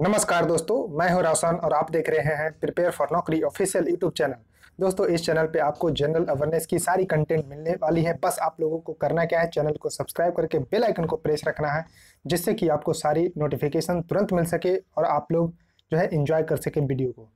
नमस्कार दोस्तों मैं हूं रौशन और आप देख रहे हैं prepare for Naukri official YouTube channel दोस्तों इस चैनल पे आपको जनरल अवेयरनेस की सारी कंटेंट मिलने वाली है बस आप लोगों को करना क्या है चैनल को सब्सक्राइब करके बेल आइकन को प्रेस रखना है जिससे कि आपको सारी नोटिफिकेशन तुरंत मिल सके और आप लोग जो है इन्जॉय कर सकें वीडियो को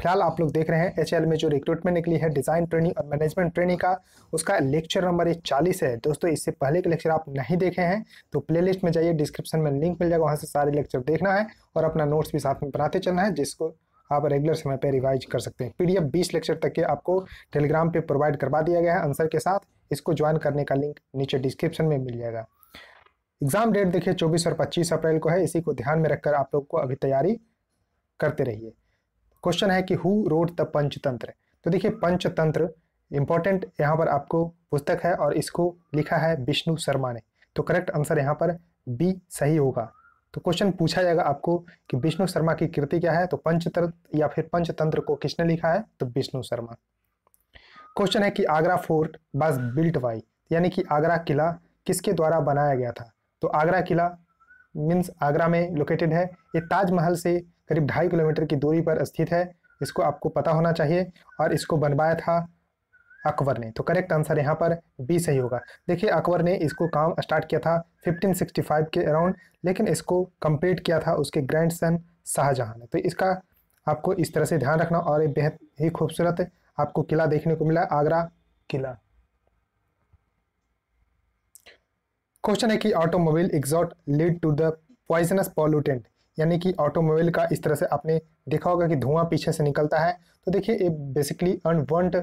फिलहाल आप लोग देख रहे हैं एच में जो रिक्रूटमेंट निकली है डिज़ाइन ट्रेनिंग और मैनेजमेंट ट्रेनिंग का उसका लेक्चर नंबर एक चालीस है दोस्तों इससे पहले के लेक्चर आप नहीं देखे हैं तो प्लेलिस्ट में जाइए डिस्क्रिप्शन में लिंक मिल जाएगा वहाँ से सारे लेक्चर देखना है और अपना नोट्स भी साथ में बनाते चलना है जिसको आप रेगुलर समय पर रिवाइज कर सकते हैं पी डी लेक्चर तक के आपको टेलीग्राम पर प्रोवाइड करवा दिया गया है आंसर के साथ इसको ज्वाइन करने का लिंक नीचे डिस्क्रिप्शन में मिल जाएगा एग्जाम डेट देखिए चौबीस और पच्चीस अप्रैल को है इसी को ध्यान में रखकर आप लोग को अभी तैयारी करते रहिए क्वेश्चन है कि हु रोड द पंचतंत्र तो देखिए पंचतंत्र इंपॉर्टेंट यहाँ पर आपको पुस्तक है और इसको लिखा है विष्णु शर्मा ने तो करेक्ट आंसर यहाँ पर बी सही होगा तो क्वेश्चन पूछा जाएगा आपको कि विष्णु शर्मा की कृति क्या है तो पंचतंत्र या फिर पंचतंत्र को किसने लिखा है तो विष्णु शर्मा क्वेश्चन है कि Agra fort was built by यानी कि आगरा किला किसके द्वारा बनाया गया था तो आगरा किला मीन्स आगरा में लोकेटेड है ये ताजमहल से करीब ढाई किलोमीटर की दूरी पर स्थित है इसको आपको पता होना चाहिए और इसको बनवाया था अकबर ने तो करेक्ट आंसर यहाँ पर बी सही होगा देखिए अकबर ने इसको काम स्टार्ट किया था 1565 के अराउंड लेकिन इसको कंप्लीट किया था उसके ग्रैंड सन शाहजहाँ ने तो इसका आपको इस तरह से ध्यान रखना और बेहद ही खूबसूरत आपको किला देखने को मिला आगरा किला क्वेश्चन है कि automobile exhaust lead to the poisonous pollutant यानी कि ऑटोमोबाइल का इस तरह से आपने देखा होगा कि धुआं पीछे से निकलता है तो देखिए ये बेसिकली अनवंट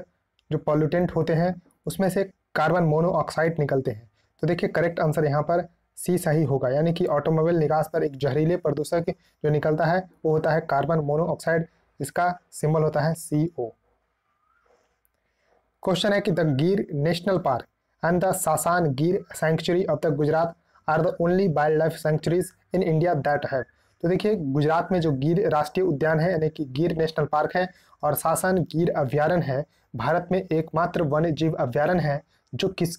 जो पॉल्यूटेंट होते हैं उसमें से कार्बन मोनोऑक्साइड निकलते हैं तो देखिए करेक्ट आंसर यहाँ पर सी सही होगा यानी कि ऑटोमोबाइल निकास पर एक जहरीले प्रदूषक जो निकलता है वो होता है कार्बन मोनोऑक्साइड इसका सिंबल होता है सी ओ क्वेश्चन है कि the Gir national park and the Sasan Gir sanctuary of the Gujarat are the only wild life sanctuaries in India that have तो देखिए गुजरात में जो गिर राष्ट्रीय उद्यान है यानी कि गिर नेशनल पार्क है और सासन गिर अभ्यारण है भारत में एकमात्र वन्य जीव अभ्यारण है जो किस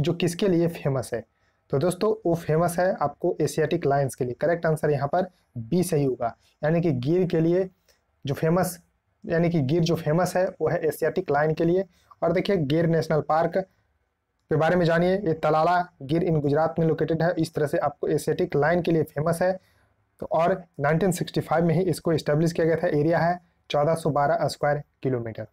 जो किसके लिए फेमस है तो दोस्तों वो फेमस है आपको एशियाटिक लाइन्स के लिए करेक्ट आंसर यहाँ पर बी सही होगा यानी कि गिर के लिए जो फेमस यानी कि गिर जो फेमस है वो है एशियाटिक लाइन के लिए और देखिए गिर नेशनल पार्क के बारे में जानिए ये तलाला गिर इन गुजरात में लोकेटेड है इस तरह से आपको एशियाटिक लाइन के लिए फेमस है तो और 1965 में ही इसको इस्टेब्लिश किया गया था एरिया है 1412 स्क्वायर किलोमीटर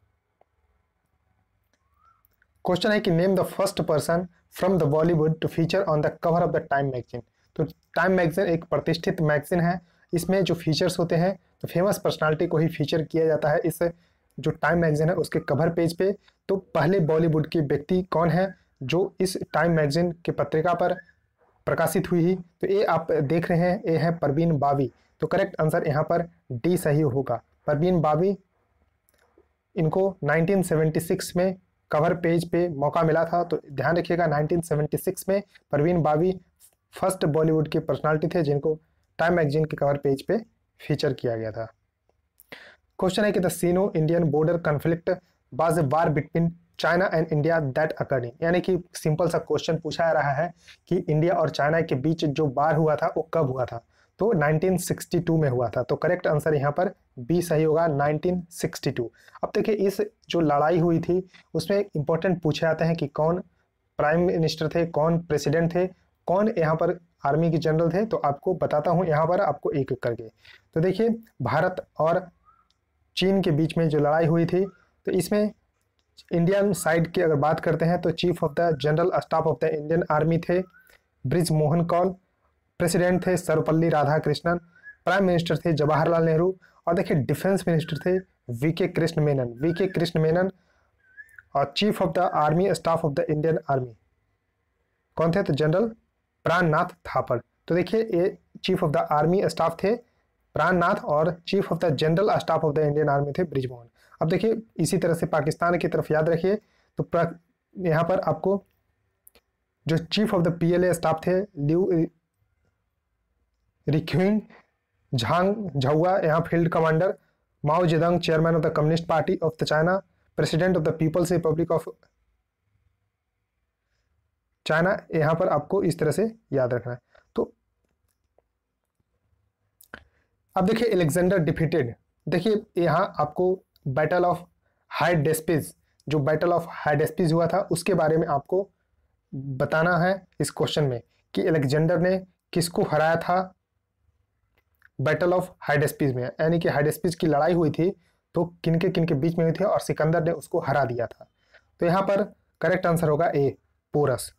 क्वेश्चन है कि name the first person from the Bollywood to feature on the cover of the Time magazine तो टाइम मैगजीन एक प्रतिष्ठित मैगजीन है इसमें जो फीचर्स होते हैं तो फेमस पर्सनालिटी को ही फीचर किया जाता है इस जो टाइम मैगजीन है उसके कवर पेज पे तो पहले बॉलीवुड के व्यक्ति कौन है जो इस टाइम मैगजीन के पत्रिका पर प्रकाशित हुई ही तो ये आप देख रहे हैं ये है परवीन बावी तो करेक्ट आंसर यहाँ पर डी सही होगा परवीन बावी इनको 1976 में कवर पेज पे मौका मिला था तो ध्यान रखिएगा 1976 में परवीन बावी फर्स्ट बॉलीवुड के पर्सनालिटी थे जिनको टाइम मैगजीन के कवर पेज पे फीचर किया गया था क्वेश्चन है कि the Sino Indian border conflict was a war between China and India that according यानी कि सिंपल सा क्वेश्चन पूछा रहा है कि इंडिया और चाइना के बीच जो बार हुआ था वो कब हुआ था तो 1962 में हुआ था तो करेक्ट आंसर यहाँ पर बी सही होगा 1962 अब देखिए इस जो लड़ाई हुई थी उसमें इंपॉर्टेंट पूछे जाते हैं कि कौन प्राइम मिनिस्टर थे कौन प्रेसिडेंट थे कौन यहाँ पर आर्मी के जनरल थे तो आपको बताता हूँ यहाँ पर आपको एक एक करके तो देखिए भारत और चीन के बीच में जो लड़ाई हुई थी तो इसमें इंडियन साइड की अगर बात करते हैं तो chief of the general staff of the Indian army थे ब्रिज मोहन कौल प्रेसिडेंट थे सर्वपल्ली राधाकृष्णन प्राइम मिनिस्टर थे जवाहरलाल नेहरू और देखिए डिफेंस मिनिस्टर थे वी के कृष्ण मेनन वी के कृष्ण मेनन और chief of the army staff of the Indian army कौन थे तो जनरल प्राणनाथ थापर तो देखिए ये chief of the army staff थे प्राणनाथ और chief of the general staff of the Indian army थे ब्रिजमोहन अब देखिए इसी तरह से पाकिस्तान की तरफ याद रखिए तो यहाँ पर आपको जो chief of the PLA staff थे ल्यू रिक्विंग झांग झुआ यहाँ field commander Mao Zedong chairman of the communist party of the China president of the people's republic of China यहाँ पर आपको इस तरह से याद रखना है तो अब देखिए एलेक्जेंडर डिफिटेड देखिए यहाँ आपको बैटल ऑफ डेस्पिज जो बैटल ऑफ डेस्पिज हुआ था उसके बारे में आपको बताना है इस क्वेश्चन में कि एलेक्जेंडर ने किसको हराया था बैटल ऑफ हाइडेस्पीज में यानी कि हाइडेस्पीज की लड़ाई हुई थी तो किनके किनके बीच में हुई थी और सिकंदर ने उसको हरा दिया था तो यहाँ पर करेक्ट आंसर होगा ए पोरस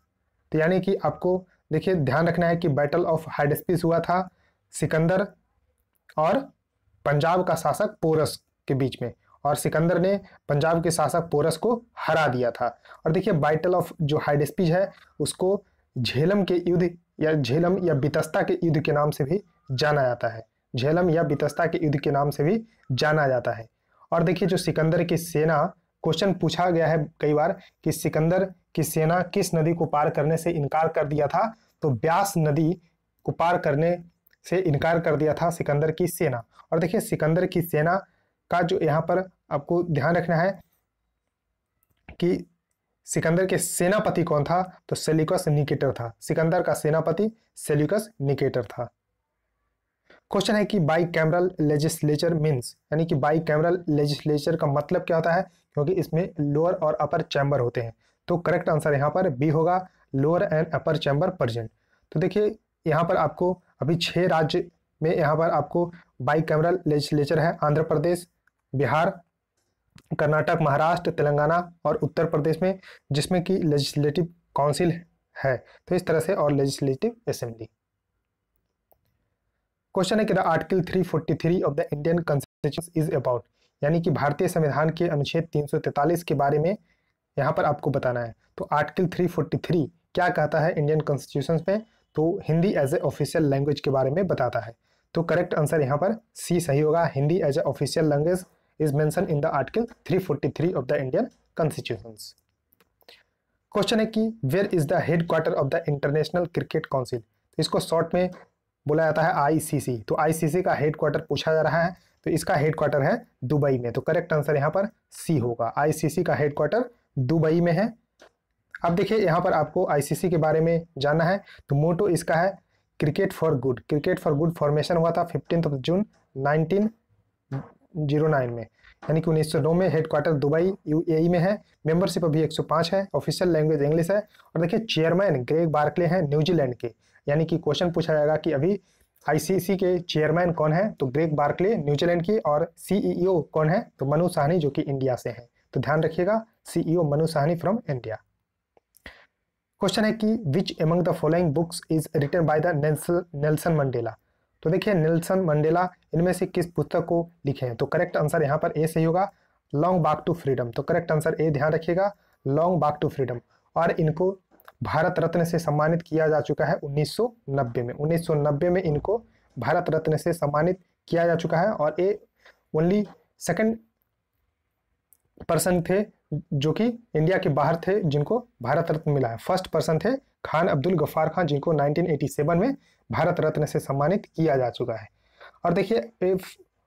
तो यानी कि आपको देखिए ध्यान रखना है कि बैटल ऑफ हाइडेस्पीज हुआ था सिकंदर और पंजाब का शासक पोरस के बीच में और सिकंदर ने पंजाब के शासक पोरस को हरा दिया था और देखिए बाइटल ऑफ जो हाइडेस्पीज है उसको झेलम के युद्ध या झेलम या बितस्ता के युद्ध के नाम से भी जाना जाता है झेलम या बितस्ता के युद्ध के नाम से भी जाना जाता है और देखिए जो सिकंदर की सेना क्वेश्चन पूछा गया है कई बार कि सिकंदर की सेना किस नदी को पार करने से इनकार कर दिया था तो ब्यास नदी को पार करने से इनकार कर दिया था सिकंदर की सेना और देखिए सिकंदर की सेना का जो यहाँ पर आपको ध्यान रखना है कि सिकंदर के सेनापति कौन था तो सेल्यूकस निकेटर था सिकंदर का सेनापति सेल्यूकस निकेटर था क्वेश्चन है कि बाई कैमरल लेजिस्लेचर मीन्स यानी कि बाई कैमरल लेजिस्लेचर का मतलब क्या होता है क्योंकि इसमें लोअर और अपर चैम्बर होते हैं तो करेक्ट आंसर यहाँ पर बी होगा lower and upper chamber present तो देखिए यहाँ पर आपको अभी छः राज्य में यहाँ पर आपको बाई कैमरल लेजिस्लेचर है आंध्र प्रदेश बिहार कर्नाटक महाराष्ट्र तेलंगाना और उत्तर प्रदेश में जिसमें कि लेजिस्लेटिव काउंसिल है तो इस तरह से और लेजिस्लेटिव असेंबली क्वेश्चन है कि the article 343 of the Indian constitution is about यानी कि भारतीय संविधान के अनुच्छेद 343 के बारे में यहाँ पर आपको बताना है तो आर्टिकल 343 क्या कहता है इंडियन कॉन्स्टिट्यूशन में तो Hindi as a official language के बारे में बताता है तो करेक्ट आंसर यहाँ पर सी सही होगा Hindi as a official language is mentioned in the Article 343 of the Indian Constitutions. Question है कि where is the head quarter of the international cricket council इसको शॉर्ट में बोला जाता है आईसीसी तो आईसीसी का हेड क्वार्टर पूछा जा रहा है तो इसका हेड क्वार्टर है दुबई में तो करेक्ट आंसर यहाँ पर सी होगा आईसीसी का हेड क्वार्टर दुबई में है अब देखिए यहाँ पर आपको आईसीसी के बारे में जानना है तो मोटो इसका है cricket for good cricket for good formation हुआ था fifteen of June nineteen zero nine में यानी कि उन्नीस सौ नौ में हेडक्वार्टर दुबई यूएई e में है मेंबरशिप अभी एक सौ पाँच है ऑफिशियल लैंग्वेज इंग्लिश है और देखिए चेयरमैन ग्रेग बार्कले हैं न्यूजीलैंड के यानी कि क्वेश्चन पूछा जाएगा कि अभी आईसीसी के चेयरमैन कौन है तो ग्रेग बार्कले न्यूजीलैंड की और सीईओ e कौन है तो मनु साहनी जो कि इंडिया से हैं तो ध्यान रखिएगा CEO e Manu Sawhney from India question है कि which among the following books is written by the Nelson Mandela तो देखिए नेल्सन मंडेला इनमें से किस पुस्तक को लिखे हैं तो करेक्ट आंसर यहाँ पर ए सही होगा लॉन्ग बाग टू फ्रीडम तो करेक्ट आंसर ए ध्यान रखिएगा लॉन्ग बाग टू फ्रीडम और इनको भारत रत्न से सम्मानित किया जा चुका है 1990 में 1990 में इनको भारत रत्न से सम्मानित किया जा चुका है और ये ओनली सेकंड पर्सन थे जो कि इंडिया के बाहर थे जिनको भारत रत्न मिला है फर्स्ट पर्सन थे खान अब्दुल गफ्फार खान जिनको 1987 में भारत रत्न से सम्मानित किया जा चुका है और देखिए ये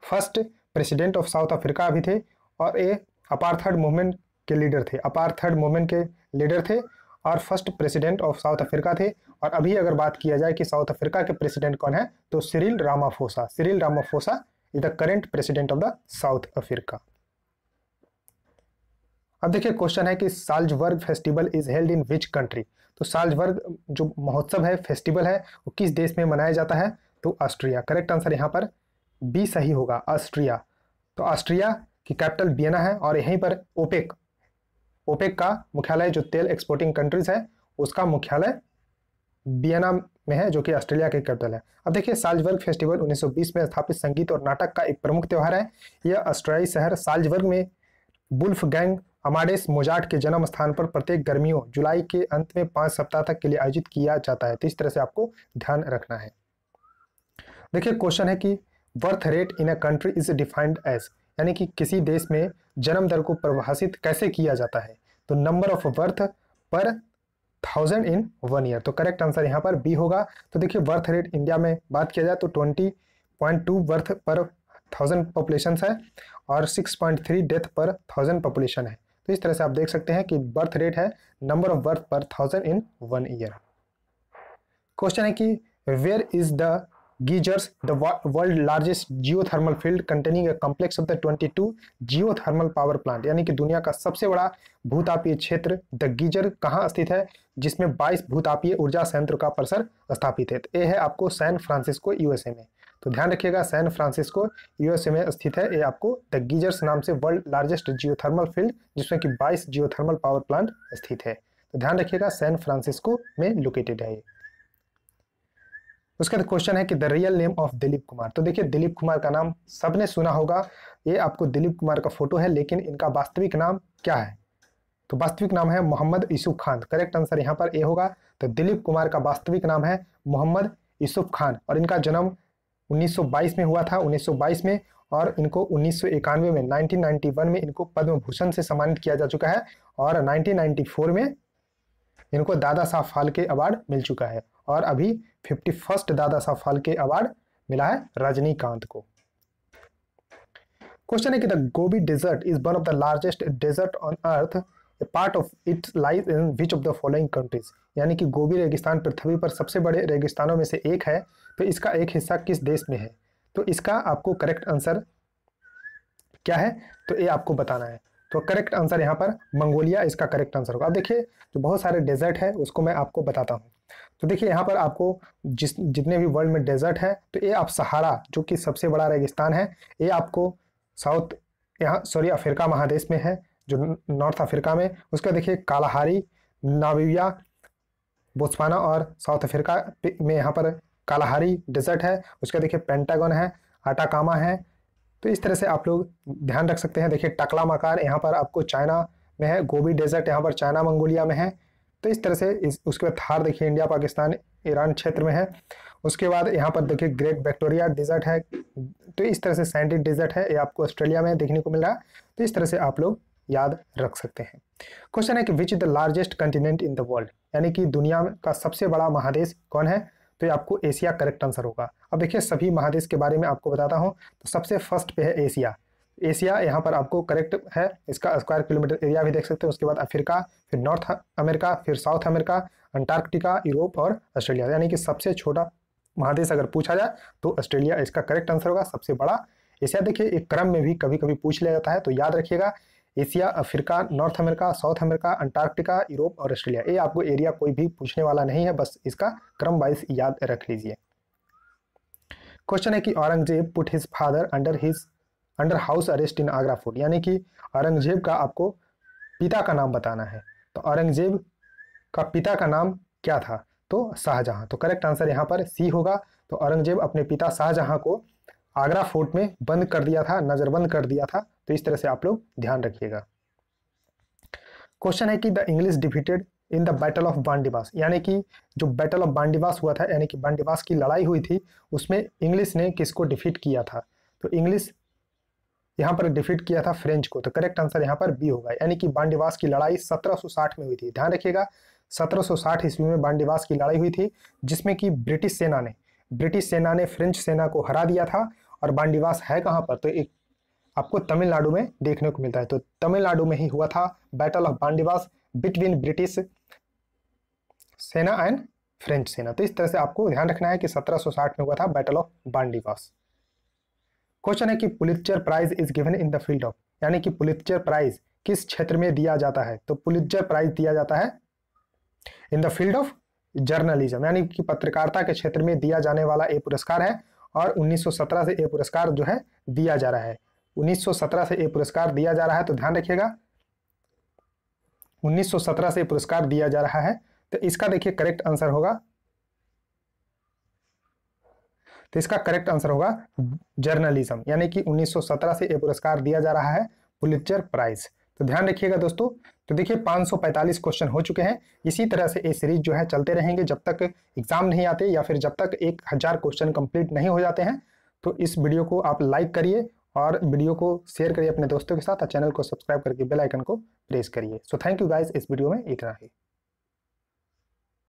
first president of South Africa भी थे और ये अपार्थर्ड मूवमेंट के लीडर थे अपार्थर्ड मूवमेंट के लीडर थे और first president of South Africa थे और अभी अगर बात किया जाए कि साउथ अफ्रीका के प्रेसिडेंट कौन है तो Cyril Ramaphosa Cyril Ramaphosa is the current president of the South Africa अब देखिए क्वेश्चन है कि Salzburg festival is held in which country तो साल्जबर्ग जो महोत्सव है फेस्टिवल है वो किस देश में मनाया जाता है तो ऑस्ट्रिया करेक्ट आंसर यहाँ पर बी सही होगा ऑस्ट्रिया तो ऑस्ट्रिया की कैपिटल बियना है और यहीं पर ओपेक ओपेक का मुख्यालय जो तेल एक्सपोर्टिंग कंट्रीज है उसका मुख्यालय बियना में है जो कि ऑस्ट्रेलिया की कैपिटल है अब देखिए साल्जबर्ग फेस्टिवल 1920 में स्थापित संगीत और नाटक का एक प्रमुख त्यौहार है यह ऑस्ट्रियाई शहर साल्जबर्ग में बुल्फ गैंग हमारे इस मोजाट के जन्म स्थान पर प्रत्येक गर्मियों जुलाई के अंत में पांच सप्ताह तक के लिए आयोजित किया जाता है तो इस तरह से आपको ध्यान रखना है देखिए क्वेश्चन है कि birth rate in a country is defined as यानी कि किसी देश में जन्म दर को परिभाषित कैसे किया जाता है तो number of birth per thousand in one year तो करेक्ट आंसर यहाँ पर बी होगा तो देखिए बर्थ रेट इंडिया में बात किया जाए तो twenty point two birth per thousand population है और six point three death per thousand population है तो इस तरह से आप देख सकते हैं कि बर्थ रेट है number of birth per thousand in one year question है कि where is the geysers the world largest geo thermal field containing containing of the twenty two geo thermal power plant यानी कि दुनिया का सबसे बड़ा भूतापीय क्षेत्र द गीजर कहाँ स्थित है जिसमें 22 भूतापीय ऊर्जा संयंत्र का परिसर स्थापित है ए तो है आपको सैन फ्रांसिस्को यूएसए में तो ध्यान रखिएगा सैन फ्रांसिस्को यूएसए में स्थित है ये आपको द गीजर्स नाम से वर्ल्ड लार्जेस्ट जियोथर्मल फील्ड जिसमें कि 22 जियोथर्मल पावर प्लांट स्थित है तो ध्यान रखिएगा सैन फ्रांसिस्को में लोकेटेड है ये उसके बाद क्वेश्चन है कि the real name of Dilip Kumar तो देखिए दिलीप कुमार का नाम सबने सुना होगा ये आपको दिलीप कुमार का फोटो है लेकिन इनका वास्तविक नाम क्या है तो वास्तविक नाम है मोहम्मद यूसुफ खान करेक्ट आंसर यहाँ पर ए होगा तो दिलीप कुमार का वास्तविक नाम है मोहम्मद यूसुफ खान और इनका जन्म 1922 में हुआ था 1922 में और इनको उन्नीस में 1991 में इनको पद्म भूषण से सम्मानित किया जा चुका है और 1994 में इनको दादा साहब फालके अवार्ड मिल चुका है और अभी फिफ्टी फर्स्ट दादा साहब फालके अवार्ड मिला है रजनीकांत को क्वेश्चन है कि the Gobi desert is one of the largest desert on earth a part of it lies in which of the following countries यानी कि गोबी रेगिस्तान पृथ्वी पर सबसे बड़े रेगिस्तानों में से एक है तो इसका एक हिस्सा किस देश में है तो इसका आपको करेक्ट आंसर क्या है तो ये आपको बताना है तो करेक्ट आंसर यहाँ पर मंगोलिया इसका करेक्ट आंसर होगा अब देखिए जो बहुत सारे डेजर्ट है उसको मैं आपको बताता हूँ तो देखिए यहाँ पर आपको जिस जितने भी वर्ल्ड में डेजर्ट है तो ये आप सहारा जो कि सबसे बड़ा रेगिस्तान है ये आपको साउथ यहाँ सॉरी अफ्रीका महादेश में है जो नॉर्थ अफ्रीका में उसका देखिए कालाहारी नाविया बोस्वाना और साउथ अफ्रीका में यहाँ पर कालाहारी डेजर्ट है उसके बाद देखिए पेंटागन है आटाकामा है तो इस तरह से आप लोग ध्यान रख सकते हैं देखिए टकला मकार यहाँ पर आपको चाइना में है गोभी डेजर्ट यहाँ पर चाइना मंगोलिया में है तो इस तरह से इस उसके बाद थार देखिए इंडिया पाकिस्तान ईरान क्षेत्र में है उसके बाद यहाँ पर देखिए ग्रेट विक्टोरिया डिजर्ट है तो इस तरह से सैंडी डिजर्ट है ये आपको ऑस्ट्रेलिया में देखने को मिल रहा है तो इस तरह से आप लोग याद रख सकते हैं क्वेश्चन है कि which is the largest continent in the world यानी कि दुनिया का सबसे बड़ा महादेश कौन है तो ये आपको एशिया करेक्ट आंसर होगा अब देखिए सभी महादेश के बारे में आपको बताता हूँ तो सबसे फर्स्ट पे है एशिया एशिया यहाँ पर आपको करेक्ट है इसका स्क्वायर किलोमीटर एरिया भी देख सकते हैं उसके बाद अफ्रीका फिर नॉर्थ अमेरिका फिर साउथ अमेरिका अंटार्कटिका यूरोप और ऑस्ट्रेलिया यानी कि सबसे छोटा महादेश अगर पूछा जाए तो ऑस्ट्रेलिया इसका करेक्ट आंसर होगा सबसे बड़ा एशिया देखिए एक क्रम में भी कभी कभी पूछ लिया जाता है तो याद रखिएगा Asia Africa North America South America Antarctica Europe और ऑस्ट्रेलिया ये आपको एरिया कोई भी पूछने वाला नहीं है बस इसका क्रम वाइज याद रख लीजिए क्वेश्चन है कि Aurangzeb put his father under his under house arrest in Agra fort यानी कि औरंगजेब का आपको पिता का नाम बताना है तो औरंगजेब का पिता का नाम क्या था तो शाहजहां तो करेक्ट आंसर यहाँ पर सी होगा तो औरंगजेब अपने पिता शाहजहां को आगरा फोर्ट में बंद कर दिया था नज़रबंद कर दिया था तो इस तरह से आप लोग ध्यान रखिएगा क्वेश्चन है कि the English defeated in the battle of Wandiwash यानी कि जो बैटल ऑफ बांडिवास हुआ था यानी कि बांडिवास की लड़ाई हुई थी उसमें इंग्लिश ने किसको डिफीट किया था तो इंग्लिश यहाँ पर डिफीट किया था फ्रेंच को तो करेक्ट आंसर यहाँ पर बी होगा यानी कि बांडिवास की लड़ाई 1760 में हुई थी ध्यान रखिएगा 1760 ईस्वी में बांडिवास की लड़ाई हुई थी जिसमें कि ब्रिटिश सेना ने ब्रिटिश सेना ने फ्रेंच सेना को हरा दिया था और बांडिवास है कहाँ पर तो एक आपको तमिलनाडु में देखने को मिलता है तो तमिलनाडु में ही हुआ था battle of Wandiwash between British सेना एंड फ्रेंच सेना तो इस तरह से आपको ध्यान रखना है कि 1760 में हुआ था बैटल ऑफ बांडिवास क्वेश्चन है कि Pulitzer prize is given in the field of यानी कि पुलिचर प्राइज किस क्षेत्र में दिया जाता है तो पुलिचर प्राइज दिया जाता है in the field of journalism यानी कि पत्रकारिता के क्षेत्र में दिया जाने वाला ये पुरस्कार है और 1917 से ये पुरस्कार जो है दिया जा रहा है 1917 से ये पुरस्कार दिया जा रहा है तो ध्यान रखिएगा 1917 से पुरस्कार दिया जा रहा है तो इसका देखिए करेक्ट आंसर होगा तो इसका करेक्ट आंसर होगा जर्नलिज्म यानी कि 1917 से ये पुरस्कार दिया जा रहा है पुलिचर प्राइज तो ध्यान रखिएगा दोस्तों तो देखिए 545 क्वेश्चन हो चुके हैं इसी तरह से ये सीरीज जो है चलते रहेंगे जब तक एग्जाम नहीं आते या फिर जब तक एक हजार क्वेश्चन कंप्लीट नहीं हो जाते हैं तो इस वीडियो को आप लाइक करिए और वीडियो को शेयर करिए अपने दोस्तों के साथ और चैनल को सब्सक्राइब करके बेल आइकन को प्रेस करिए सो थैंक यू गाइज इस वीडियो में इतना ही